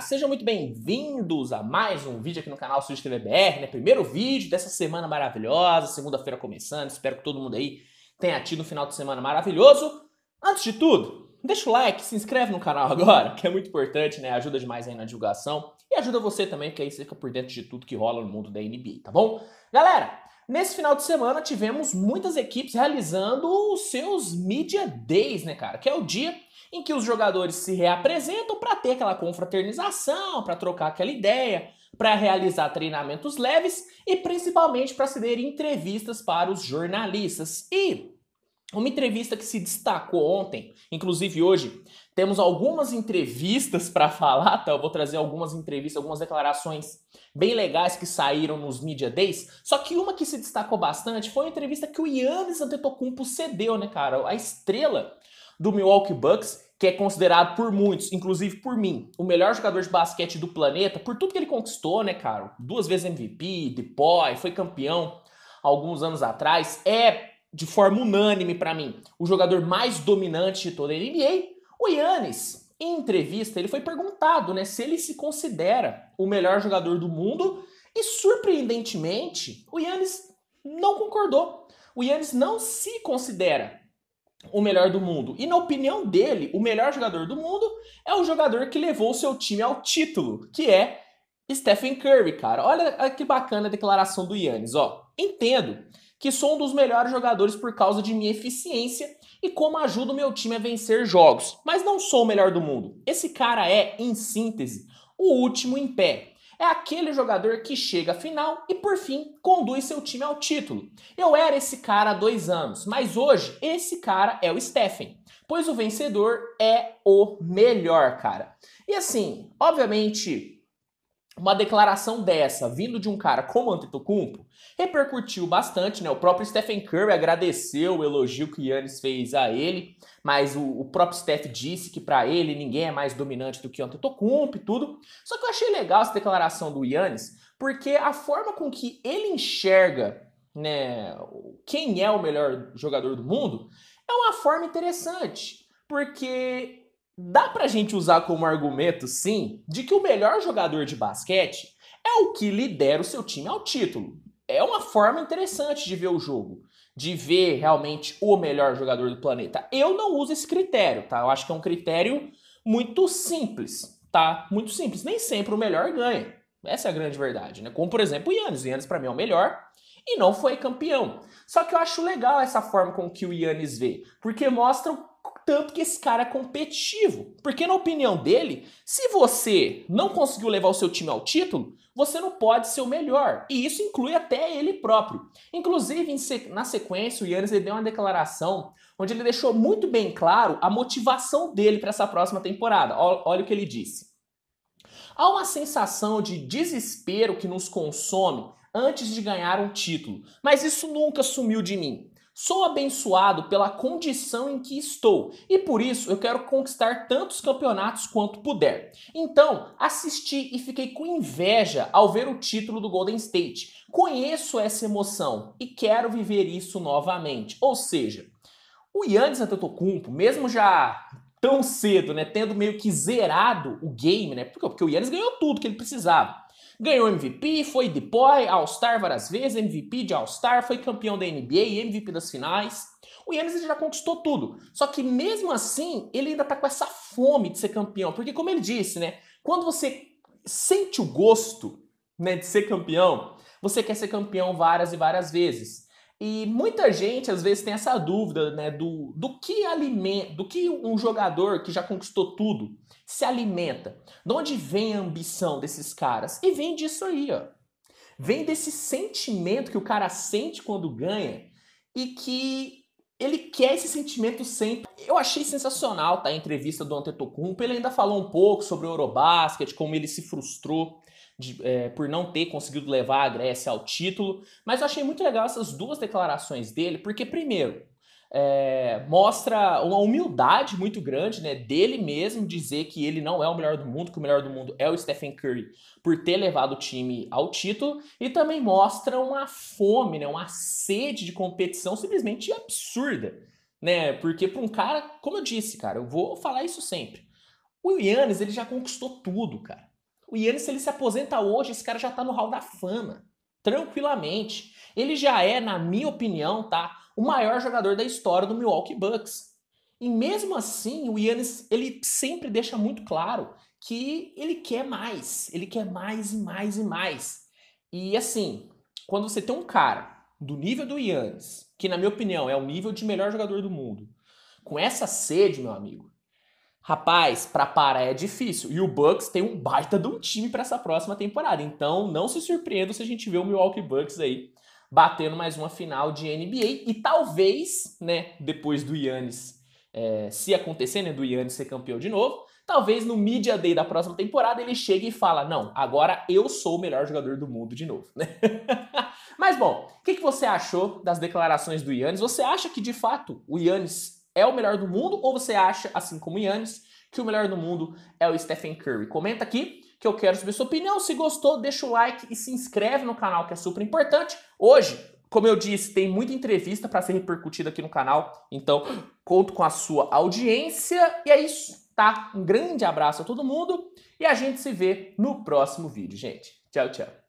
sejam muito bem-vindos a mais um vídeo aqui no canal Suíte TV BR, né? Primeiro vídeo dessa semana maravilhosa, segunda-feira começando, espero que todo mundo aí tenha tido um final de semana maravilhoso. Antes de tudo, deixa o like, se inscreve no canal agora, que é muito importante, né? Ajuda demais aí na divulgação e ajuda você também, porque aí você fica por dentro de tudo que rola no mundo da NBA, tá bom? Galera, Nesse final de semana tivemos muitas equipes realizando os seus Media Days, né, cara? Que é o dia em que os jogadores se reapresentam para ter aquela confraternização, para trocar aquela ideia, para realizar treinamentos leves e principalmente para ceder entrevistas para os jornalistas. E uma entrevista que se destacou ontem, inclusive hoje, temos algumas entrevistas para falar, tá? Eu vou trazer algumas entrevistas, algumas declarações bem legais que saíram nos Media Days. Só que uma que se destacou bastante foi a entrevista que o Yannis Antetokounmpo cedeu, né, cara? A estrela do Milwaukee Bucks que é considerado por muitos, inclusive por mim, o melhor jogador de basquete do planeta, por tudo que ele conquistou, né, cara? Duas vezes MVP, Depoy, foi campeão alguns anos atrás, é de forma unânime para mim o jogador mais dominante de toda a NBA. O Yannis, em entrevista, ele foi perguntado, né, se ele se considera o melhor jogador do mundo e surpreendentemente, o Yannis não concordou. O Yannis não se considera o melhor do mundo. E na opinião dele, o melhor jogador do mundo é o jogador que levou o seu time ao título, que é Stephen Curry, cara. Olha que bacana a declaração do Yannis, ó. Entendo que sou um dos melhores jogadores por causa de minha eficiência e como ajudo meu time a vencer jogos, mas não sou o melhor do mundo. Esse cara é, em síntese, o último em pé. É aquele jogador que chega à final e, por fim, conduz seu time ao título. Eu era esse cara há dois anos, mas hoje esse cara é o Stephen, pois o vencedor é o melhor, cara. E assim, obviamente, uma declaração dessa, vindo de um cara como Antetokounmpo, repercutiu bastante, né? O próprio Stephen Curry agradeceu o elogio que o Yannis fez a ele, mas o, o próprio Steph disse que para ele ninguém é mais dominante do que Antetokounmpo e tudo. Só que eu achei legal essa declaração do Yannis, porque a forma com que ele enxerga, né, quem é o melhor jogador do mundo, é uma forma interessante, porque dá pra gente usar como argumento, sim, de que o melhor jogador de basquete é o que lidera o seu time ao título. É uma forma interessante de ver o jogo, de ver realmente o melhor jogador do planeta. Eu não uso esse critério, tá? Eu acho que é um critério muito simples, tá? Muito simples. Nem sempre o melhor ganha. Essa é a grande verdade, né? Como por exemplo o Yannis. O Yannis para mim é o melhor e não foi campeão. Só que eu acho legal essa forma com que o Yannis vê, porque mostra o tanto que esse cara é competitivo. Porque, na opinião dele, se você não conseguiu levar o seu time ao título, você não pode ser o melhor. E isso inclui até ele próprio. Inclusive, na sequência, o Yannis deu uma declaração onde ele deixou muito bem claro a motivação dele para essa próxima temporada. Olha o que ele disse. Há uma sensação de desespero que nos consome antes de ganhar um título, mas isso nunca sumiu de mim. Sou abençoado pela condição em que estou e por isso eu quero conquistar tantos campeonatos quanto puder. Então, assisti e fiquei com inveja ao ver o título do Golden State. Conheço essa emoção e quero viver isso novamente. Ou seja, o Yannis Antetokounmpo, mesmo já tão cedo, né? Tendo meio que zerado o game, né? Porque, porque o Yannis ganhou tudo que ele precisava. Ganhou MVP, foi Deploy, All-Star várias vezes, MVP de All-Star, foi campeão da NBA MVP das finais. O Yannis já conquistou tudo. Só que mesmo assim, ele ainda tá com essa fome de ser campeão. Porque, como ele disse, né? Quando você sente o gosto né, de ser campeão, você quer ser campeão várias e várias vezes. E muita gente às vezes tem essa dúvida, né, do, do que alimenta, do que um jogador que já conquistou tudo se alimenta. De onde vem a ambição desses caras? E vem disso aí, ó. Vem desse sentimento que o cara sente quando ganha e que ele quer esse sentimento sempre. Eu achei sensacional tá, a entrevista do Antetokounmpo. Ele ainda falou um pouco sobre o Eurobasket, como ele se frustrou de, é, por não ter conseguido levar a Grécia ao título. Mas eu achei muito legal essas duas declarações dele, porque, primeiro, é, mostra uma humildade muito grande né, dele mesmo dizer que ele não é o melhor do mundo, que o melhor do mundo é o Stephen Curry por ter levado o time ao título, e também mostra uma fome, né, uma sede de competição simplesmente absurda. Né, porque para um cara, como eu disse, cara, eu vou falar isso sempre. O Yannis, ele já conquistou tudo, cara. O Yannis, se ele se aposenta hoje, esse cara já tá no hall da fama, tranquilamente. Ele já é, na minha opinião, tá, o maior jogador da história do Milwaukee Bucks. E mesmo assim, o Yannis, ele sempre deixa muito claro que ele quer mais, ele quer mais e mais e mais. E assim, quando você tem um cara do nível do Yannis, que na minha opinião é o nível de melhor jogador do mundo, com essa sede, meu amigo, Rapaz, para parar é difícil. E o Bucks tem um baita de um time para essa próxima temporada. Então, não se surpreenda se a gente vê o Milwaukee Bucks aí batendo mais uma final de NBA e talvez, né, depois do Yannis, é, se acontecer, né, do Yannis ser campeão de novo, talvez no Media Day da próxima temporada ele chegue e fala, não, agora eu sou o melhor jogador do mundo de novo, né? Mas bom, o que, que você achou das declarações do Yannis? Você acha que de fato o Yannis é o melhor do mundo ou você acha, assim como Yannis, que o melhor do mundo é o Stephen Curry? Comenta aqui que eu quero saber sua opinião. Se gostou, deixa o like e se inscreve no canal que é super importante. Hoje, como eu disse, tem muita entrevista para ser repercutida aqui no canal, então conto com a sua audiência e é isso, tá? Um grande abraço a todo mundo e a gente se vê no próximo vídeo, gente. Tchau, tchau.